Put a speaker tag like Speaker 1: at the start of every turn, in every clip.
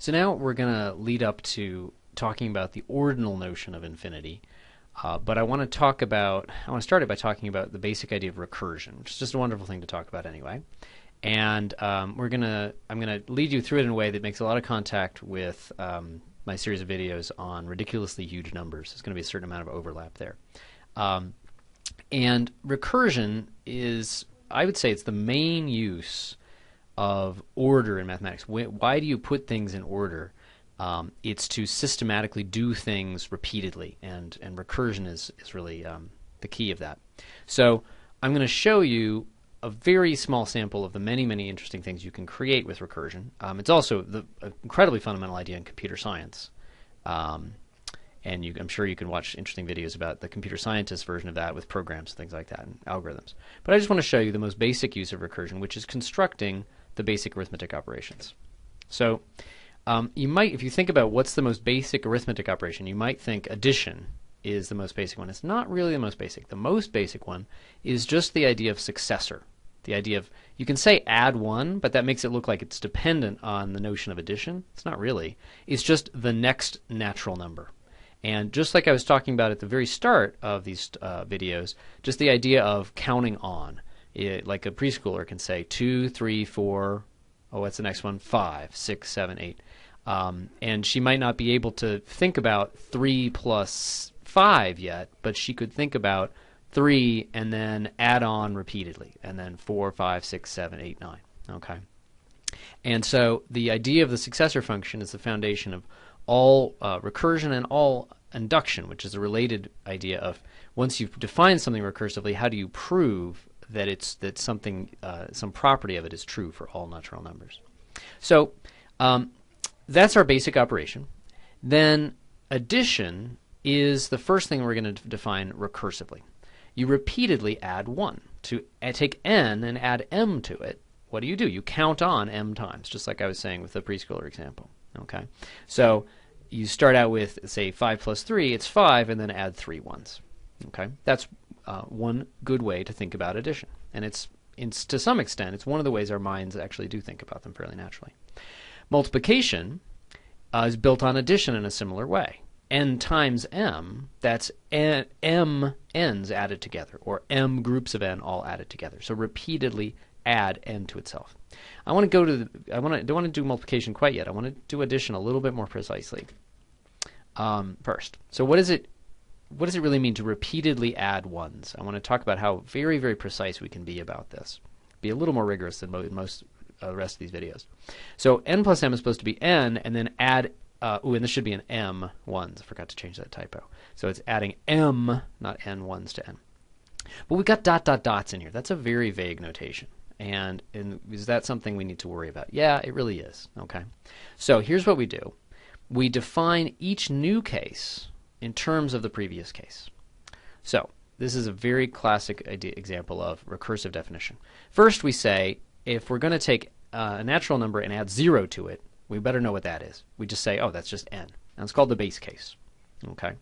Speaker 1: So now we're going to lead up to talking about the ordinal notion of infinity. Uh, but I want to talk about, I want to start it by talking about the basic idea of recursion, which is just a wonderful thing to talk about anyway. And um, we're going to, I'm going to lead you through it in a way that makes a lot of contact with um, my series of videos on ridiculously huge numbers. There's going to be a certain amount of overlap there. Um, and recursion is, I would say, it's the main use of order in mathematics. Why do you put things in order? Um, it's to systematically do things repeatedly, and, and recursion is, is really um, the key of that. So I'm going to show you a very small sample of the many, many interesting things you can create with recursion. Um, it's also the uh, incredibly fundamental idea in computer science. Um, and you, I'm sure you can watch interesting videos about the computer scientist version of that with programs, things like that, and algorithms. But I just want to show you the most basic use of recursion, which is constructing the basic arithmetic operations. So um, you might, if you think about what's the most basic arithmetic operation, you might think addition is the most basic one. It's not really the most basic. The most basic one is just the idea of successor. The idea of, you can say add one, but that makes it look like it's dependent on the notion of addition. It's not really. It's just the next natural number. And just like I was talking about at the very start of these uh, videos, just the idea of counting on it, like a preschooler can say two, three, four, oh, what's the next one? Five, six, seven, eight. Um, and she might not be able to think about three plus five yet, but she could think about three and then add on repeatedly, and then four, five, six, seven, eight, nine. Okay. And so the idea of the successor function is the foundation of all uh, recursion and all induction, which is a related idea of once you've defined something recursively, how do you prove that it's that something uh, some property of it is true for all natural numbers. So um, that's our basic operation. Then addition is the first thing we're going to define recursively. You repeatedly add one to uh, take n and add m to it. What do you do? You count on m times, just like I was saying with the preschooler example. Okay, so you start out with say five plus three, it's five, and then add three ones. Okay, that's uh, one good way to think about addition, and it's, it's to some extent it's one of the ways our minds actually do think about them fairly naturally. Multiplication uh, is built on addition in a similar way. N times M, that's n, M n's added together, or M groups of N all added together. So repeatedly add N to itself. I want to go to the, I want to, don't want to do multiplication quite yet. I want to do addition a little bit more precisely um, first. So what is it what does it really mean to repeatedly add ones? I want to talk about how very, very precise we can be about this. Be a little more rigorous than most uh, rest of these videos. So n plus m is supposed to be n, and then add. Uh, ooh, and this should be an m ones. I Forgot to change that typo. So it's adding m, not n ones to n. But we have got dot dot dots in here. That's a very vague notation. And, and is that something we need to worry about? Yeah, it really is. Okay. So here's what we do. We define each new case in terms of the previous case. So this is a very classic idea, example of recursive definition. First, we say if we're going to take uh, a natural number and add zero to it, we better know what that is. We just say, oh, that's just n. And it's called the base case. Okay.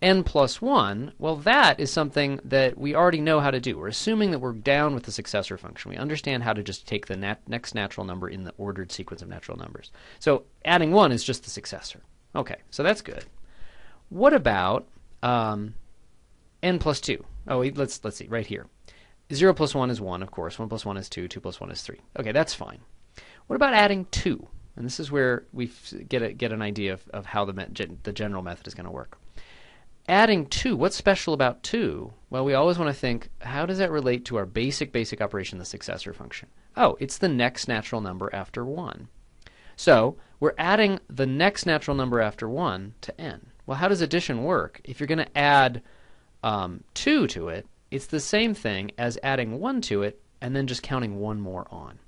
Speaker 1: n plus 1, well, that is something that we already know how to do. We're assuming that we're down with the successor function. We understand how to just take the nat next natural number in the ordered sequence of natural numbers. So adding 1 is just the successor. Okay, so that's good. What about um, n plus 2? Oh, wait, let's, let's see, right here. 0 plus 1 is 1, of course. 1 plus 1 is 2. 2 plus 1 is 3. Okay, that's fine. What about adding 2? And this is where we get, a, get an idea of, of how the, the general method is going to work. Adding 2, what's special about 2? Well, we always want to think, how does that relate to our basic, basic operation, the successor function? Oh, it's the next natural number after 1. So we're adding the next natural number after 1 to n. Well, how does addition work? If you're going to add um, 2 to it, it's the same thing as adding 1 to it and then just counting one more on.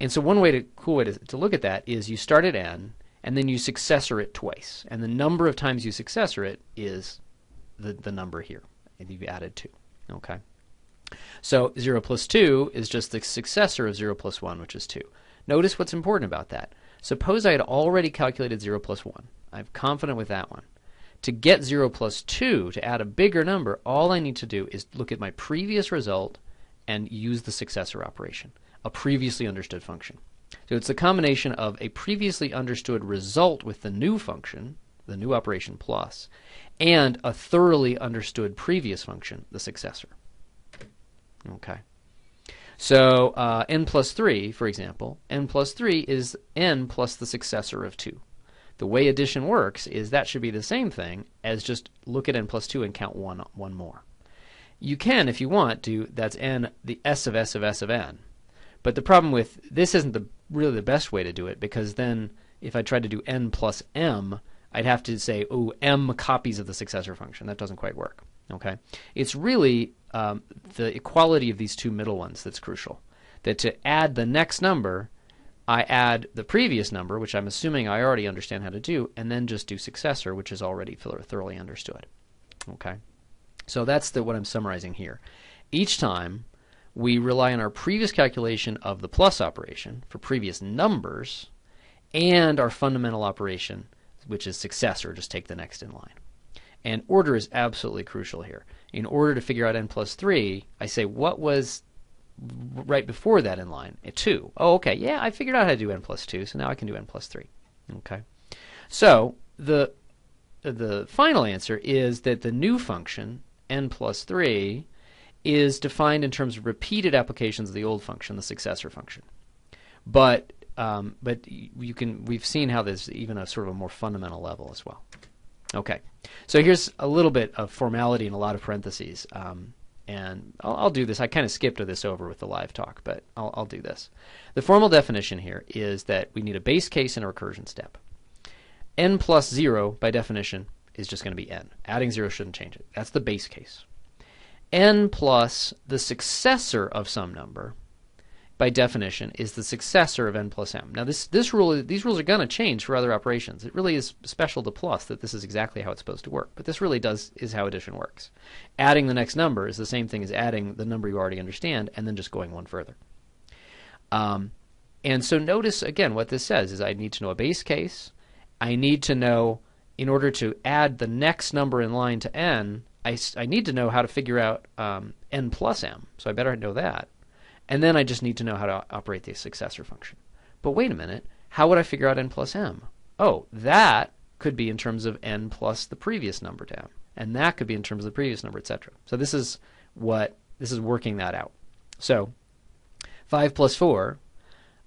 Speaker 1: And so one way to cool way to, to look at that is you start at n and then you successor it twice. And the number of times you successor it is the, the number here. And you've added 2. Okay. So 0 plus 2 is just the successor of 0 plus 1, which is 2. Notice what's important about that. Suppose I had already calculated 0 plus 1. I'm confident with that one. To get 0 plus 2, to add a bigger number, all I need to do is look at my previous result and use the successor operation, a previously understood function. So it's a combination of a previously understood result with the new function, the new operation plus, and a thoroughly understood previous function, the successor. Okay. So uh, n plus 3, for example, n plus 3 is n plus the successor of 2. The way addition works is that should be the same thing as just look at n plus 2 and count one, one more. You can, if you want, do that's n, the s of s of s of n. But the problem with this isn't the really the best way to do it because then if I tried to do n plus m, I'd have to say, oh, m copies of the successor function. That doesn't quite work. Okay, It's really um, the equality of these two middle ones that's crucial. That to add the next number, I add the previous number, which I'm assuming I already understand how to do, and then just do successor, which is already thoroughly understood. Okay, so that's the, what I'm summarizing here. Each time we rely on our previous calculation of the plus operation for previous numbers and our fundamental operation, which is successor, just take the next in line. And order is absolutely crucial here. In order to figure out n plus 3, I say what was right before that in line, 2. Oh, okay, yeah, I figured out how to do n plus 2, so now I can do n plus 3. Okay, so the uh, the final answer is that the new function, n plus 3, is defined in terms of repeated applications of the old function, the successor function. But um, but you can we've seen how there's even a sort of a more fundamental level as well. Okay, so here's a little bit of formality and a lot of parentheses. Um, and I'll, I'll, do this. I kind of skipped this over with the live talk, but I'll, I'll, do this. The formal definition here is that we need a base case and a recursion step. n plus 0, by definition, is just going to be n. Adding 0 shouldn't change it. That's the base case. n plus the successor of some number by definition, is the successor of n plus m. Now, this, this rule, these rules are going to change for other operations. It really is special to plus that this is exactly how it's supposed to work. But this really does is how addition works. Adding the next number is the same thing as adding the number you already understand, and then just going one further. Um, and so notice again what this says is I need to know a base case. I need to know in order to add the next number in line to n, I, I need to know how to figure out um, n plus m. So I better know that. And then I just need to know how to operate the successor function. But wait a minute, how would I figure out n plus m? Oh, that could be in terms of n plus the previous number down. And that could be in terms of the previous number, etc. So this is what this is working that out. So 5 plus 4.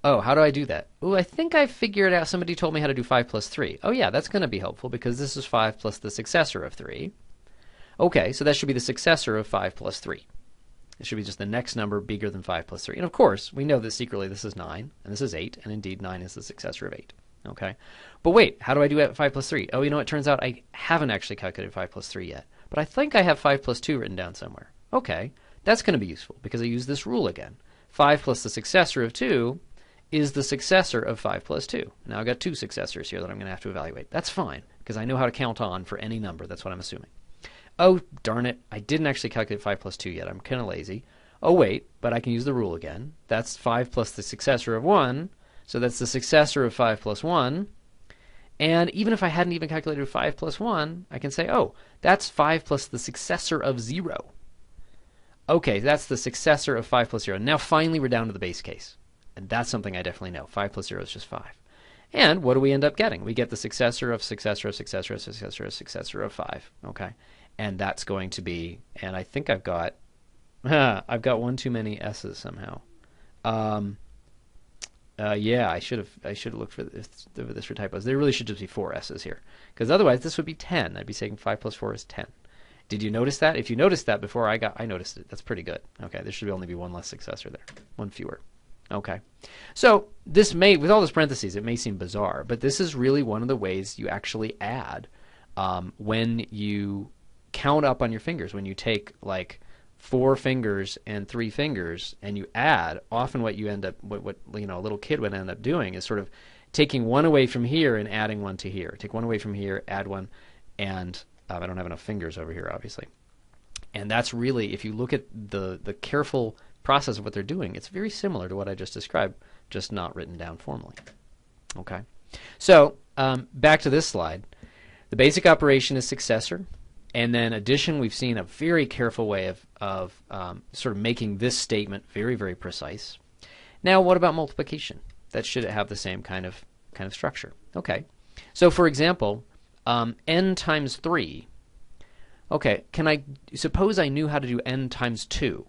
Speaker 1: Oh, how do I do that? Oh, I think I figured out somebody told me how to do 5 plus 3. Oh yeah, that's going to be helpful because this is 5 plus the successor of 3. Okay, so that should be the successor of 5 plus 3. It should be just the next number bigger than 5 plus 3. And of course, we know that secretly this is 9, and this is 8, and indeed 9 is the successor of 8. Okay? But wait, how do I do 5 plus 3? Oh, you know, it turns out I haven't actually calculated 5 plus 3 yet. But I think I have 5 plus 2 written down somewhere. Okay, that's going to be useful because I use this rule again. 5 plus the successor of 2 is the successor of 5 plus 2. Now I've got two successors here that I'm going to have to evaluate. That's fine because I know how to count on for any number. That's what I'm assuming. Oh, darn it. I didn't actually calculate 5 plus 2 yet. I'm kind of lazy. Oh, wait, but I can use the rule again. That's 5 plus the successor of 1. So that's the successor of 5 plus 1. And even if I hadn't even calculated 5 plus 1, I can say, oh, that's 5 plus the successor of 0. Okay, that's the successor of 5 plus 0. Now finally we're down to the base case. And that's something I definitely know. 5 plus 0 is just 5. And what do we end up getting? We get the successor of successor of successor of successor of successor of 5. Okay and that's going to be. And I think I've got, I've got one too many S's somehow. Um, uh, yeah, I should have I should have looked for this, for this for typos. There really should just be four S's here, because otherwise this would be ten. I'd be saying five plus four is ten. Did you notice that? If you noticed that before I got, I noticed it. That's pretty good. Okay, there should only be one less successor there, one fewer. Okay, so this may, with all those parentheses, it may seem bizarre, but this is really one of the ways you actually add um, when you count up on your fingers when you take like four fingers and three fingers and you add often what you end up what, what you know a little kid would end up doing is sort of taking one away from here and adding one to here take one away from here add one and um, i don't have enough fingers over here obviously and that's really if you look at the the careful process of what they're doing it's very similar to what i just described just not written down formally okay so um, back to this slide the basic operation is successor and then, addition, we've seen a very careful way of, of um, sort of making this statement very, very precise. Now, what about multiplication? That should have the same kind of kind of structure. Okay. So, for example, um, n times 3. Okay, can I suppose I knew how to do n times 2?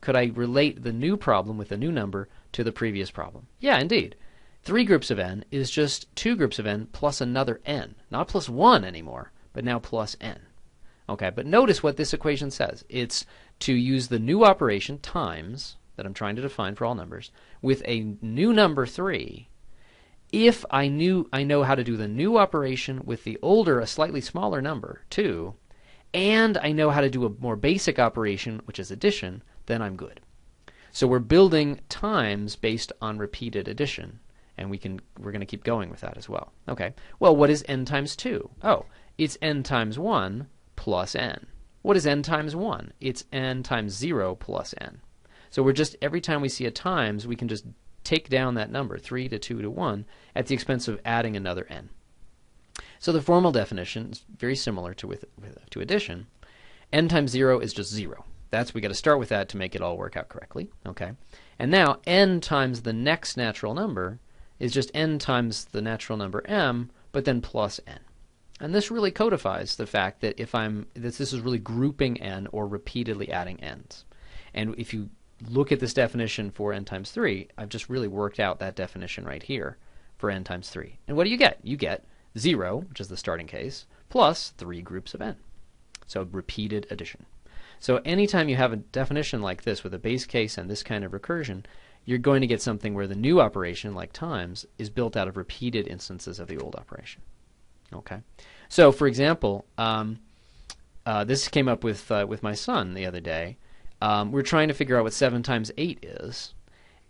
Speaker 1: Could I relate the new problem with the new number to the previous problem? Yeah, indeed. Three groups of n is just two groups of n plus another n, not plus 1 anymore, but now plus n. Okay, but notice what this equation says. It's to use the new operation times that I'm trying to define for all numbers with a new number 3 if I knew I know how to do the new operation with the older a slightly smaller number 2 and I know how to do a more basic operation which is addition then I'm good. So we're building times based on repeated addition and we can we're going to keep going with that as well. Okay. Well, what is n times 2? Oh, it's n times 1 plus n. What is n times 1? It's n times 0 plus n. So we're just, every time we see a times, we can just take down that number, 3 to 2 to 1, at the expense of adding another n. So the formal definition is very similar to, with, with to addition. n times 0 is just 0. That's we got to start with that to make it all work out correctly, okay? And now n times the next natural number is just n times the natural number m, but then plus n. And this really codifies the fact that if I'm this, this is really grouping n or repeatedly adding n's. And if you look at this definition for n times 3, I've just really worked out that definition right here for n times 3. And what do you get? You get 0, which is the starting case, plus 3 groups of n. So repeated addition. So anytime you have a definition like this with a base case and this kind of recursion, you're going to get something where the new operation, like times, is built out of repeated instances of the old operation. Okay. So, for example, um, uh, this came up with uh, with my son the other day. Um, we are trying to figure out what seven times eight is,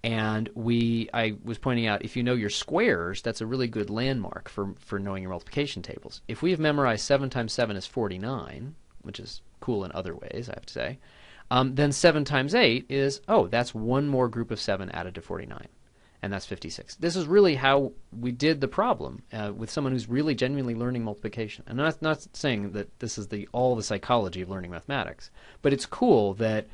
Speaker 1: and we I was pointing out if you know your squares, that's a really good landmark for for knowing your multiplication tables. If we have memorized seven times seven is forty nine, which is cool in other ways, I have to say. Um, then seven times eight is oh, that's one more group of seven added to forty nine and that's 56. This is really how we did the problem uh, with someone who's really genuinely learning multiplication. And I'm not, not saying that this is the all the psychology of learning mathematics, but it's cool that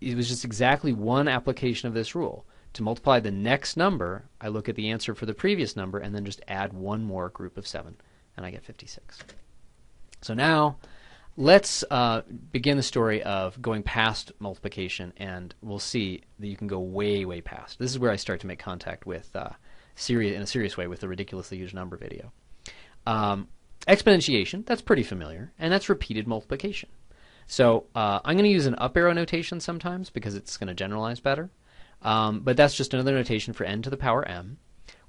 Speaker 1: it was just exactly one application of this rule. To multiply the next number, I look at the answer for the previous number and then just add one more group of 7, and I get 56. So now Let's uh, begin the story of going past multiplication, and we'll see that you can go way, way past. This is where I start to make contact with uh, serious in a serious way with the ridiculously huge number video. Um, exponentiation, that's pretty familiar, and that's repeated multiplication. So uh, I'm going to use an up arrow notation sometimes because it's going to generalize better. Um, but that's just another notation for n to the power m.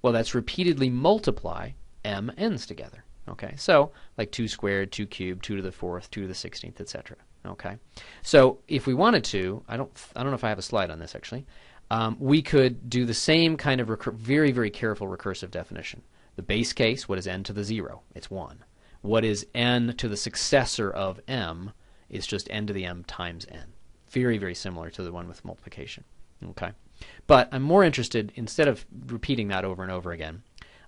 Speaker 1: Well, that's repeatedly multiply m n's together. Okay, so like 2 squared, 2 cubed, 2 to the 4th, 2 to the 16th, etc. Okay, so if we wanted to, I don't, I don't know if I have a slide on this actually, um, we could do the same kind of very, very careful recursive definition. The base case, what is n to the 0? It's 1. What is n to the successor of m is just n to the m times n. Very, very similar to the one with multiplication. Okay, But I'm more interested, instead of repeating that over and over again,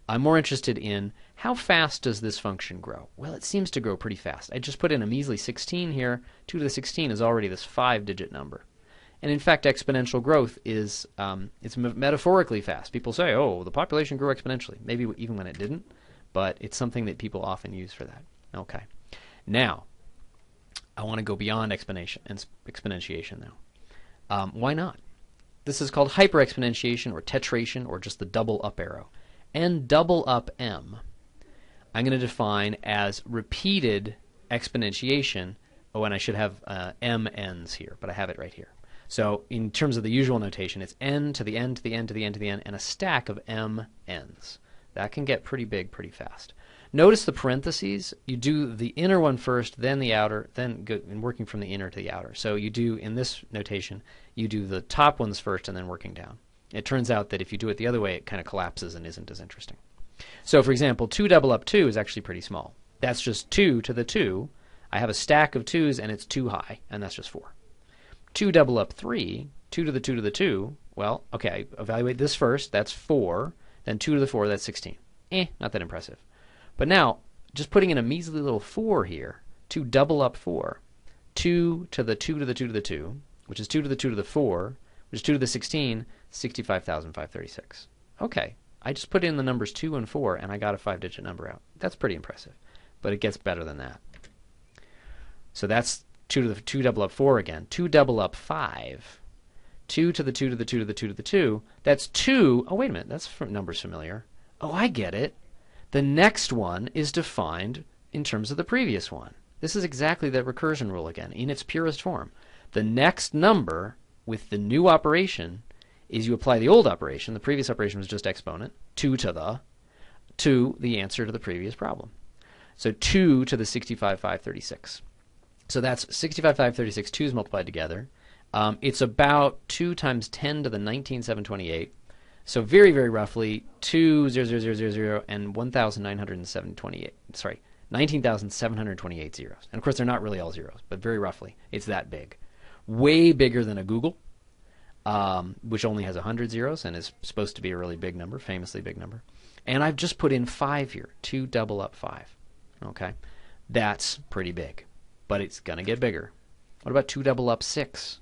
Speaker 1: I'm more interested in how fast does this function grow? Well, it seems to grow pretty fast. I just put in a measly 16 here. 2 to the 16 is already this 5-digit number. And in fact, exponential growth is um, it's metaphorically fast. People say, oh, the population grew exponentially. Maybe even when it didn't, but it's something that people often use for that. Okay. Now, I want to go beyond exponentiation though. Um, why not? This is called hyperexponentiation or tetration or just the double up arrow n double up m, I'm going to define as repeated exponentiation. Oh, and I should have uh, m n's here, but I have it right here. So in terms of the usual notation, it's n to the n to the n to the n to the n, and a stack of m n's. That can get pretty big pretty fast. Notice the parentheses. You do the inner one first, then the outer, then go, and working from the inner to the outer. So you do in this notation, you do the top ones first, and then working down. It turns out that if you do it the other way, it kind of collapses and isn't as interesting. So for example, 2 double up 2 is actually pretty small. That's just 2 to the 2. I have a stack of 2s and it's 2 high, and that's just 4. 2 double up 3, 2 to the 2 to the 2, well, okay, I evaluate this first, that's 4, then 2 to the 4, that's 16. Eh, not that impressive. But now, just putting in a measly little 4 here, 2 double up 4, 2 to the 2 to the 2 to the 2, which is 2 to the 2 to the 4, which is 2 to the 16, 65,536. Okay, I just put in the numbers 2 and 4 and I got a five digit number out. That's pretty impressive, but it gets better than that. So that's 2 to the 2 double up 4 again, 2 double up 5, 2 to the 2 to the 2 to the 2 to the 2. That's 2. Oh, wait a minute, that's from numbers familiar. Oh, I get it. The next one is defined in terms of the previous one. This is exactly that recursion rule again in its purest form. The next number with the new operation is you apply the old operation, the previous operation was just exponent, 2 to the, to the answer to the previous problem. So 2 to the 65, 536. So that's 65, 536, 2's multiplied together. Um, it's about 2 times 10 to the 19, 728. So very, very roughly, 2, 0, 0, 0, 0, 0, and 1,928, sorry, 19,728 zeros. And of course, they're not really all zeros, but very roughly, it's that big way bigger than a Google, um, which only has 100 zeros and is supposed to be a really big number, famously big number. And I've just put in five here, two double up five. Okay, that's pretty big, but it's going to get bigger. What about two double up six?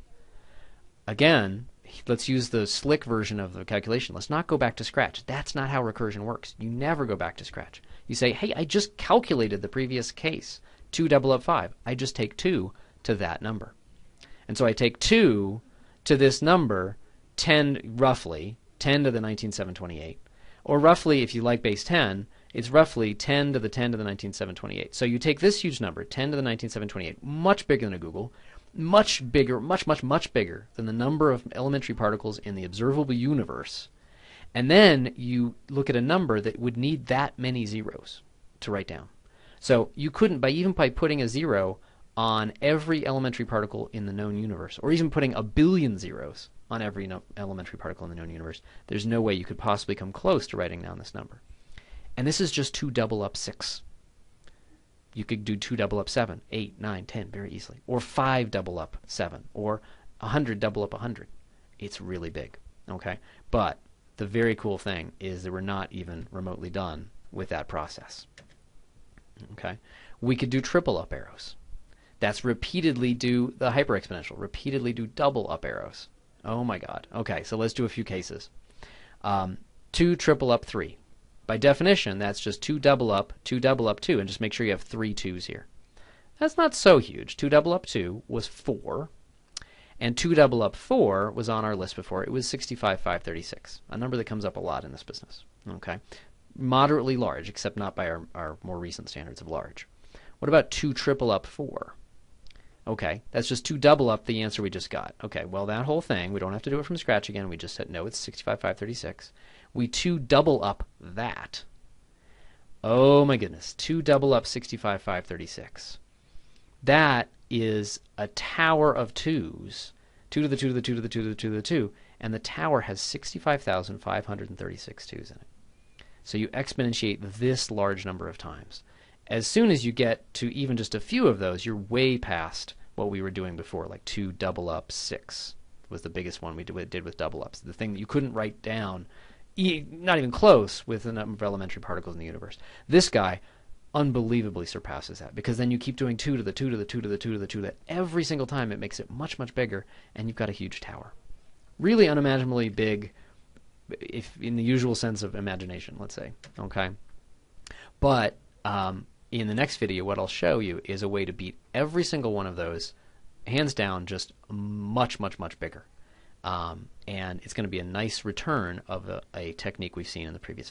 Speaker 1: Again, let's use the slick version of the calculation. Let's not go back to scratch. That's not how recursion works. You never go back to scratch. You say, hey, I just calculated the previous case, 2 double up 5. I just take 2 to that number. And so I take 2 to this number, 10 roughly, 10 to the 19728. Or roughly, if you like base 10, it's roughly 10 to the 10 to the 19728. So you take this huge number, 10 to the 19728, much bigger than a Google, much bigger, much, much, much bigger than the number of elementary particles in the observable universe. And then you look at a number that would need that many zeros to write down. So you couldn't, by even by putting a zero on every elementary particle in the known universe, or even putting a billion zeros on every no- elementary particle in the known universe, there's no way you could possibly come close to writing down this number. And this is just 2 double up 6. You could do 2 double up 7, 8, 9, 10 very easily, or 5 double up 7, or 100 double up 100. It's really big, okay? But the very cool thing is that we're not even remotely done with that process. Okay? We could do triple up arrows. That's repeatedly do the hyperexponential, repeatedly do double up arrows. Oh my god. Okay, so let's do a few cases. Um, 2 triple up 3. By definition, that's just 2 double up, 2 double up 2, and just make sure you have three twos here. That's not so huge. 2 double up 2 was 4, and 2 double up 4 was on our list before. It was 65,536, a number that comes up a lot in this business. Okay, Moderately large, except not by our, our more recent standards of large. What about 2 triple up 4? Okay, that's just to double up the answer we just got. Okay, well that whole thing, we don't have to do it from scratch again. We just said, no, it's 65,536. We to double up that. Oh my goodness, to double up 65,536. That is a tower of twos. Two to the two to the two to the two to the two to the two. And the tower has 65,536 twos in it. So you exponentiate this large number of times as soon as you get to even just a few of those, you're way past what we were doing before, like two double up six was the biggest one we did with double ups. The thing that you couldn't write down, not even close, with the number of elementary particles in the universe. This guy unbelievably surpasses that because then you keep doing two to the two to the two to the two to the two that every single time it makes it much much bigger and you've got a huge tower. Really unimaginably big, if in the usual sense of imagination, let's say. Okay, but um, in the next video, what I'll show you is a way to beat every single one of those, hands down, just much, much, much bigger. Um, and it's going to be a nice return of a, a technique we've seen in the previous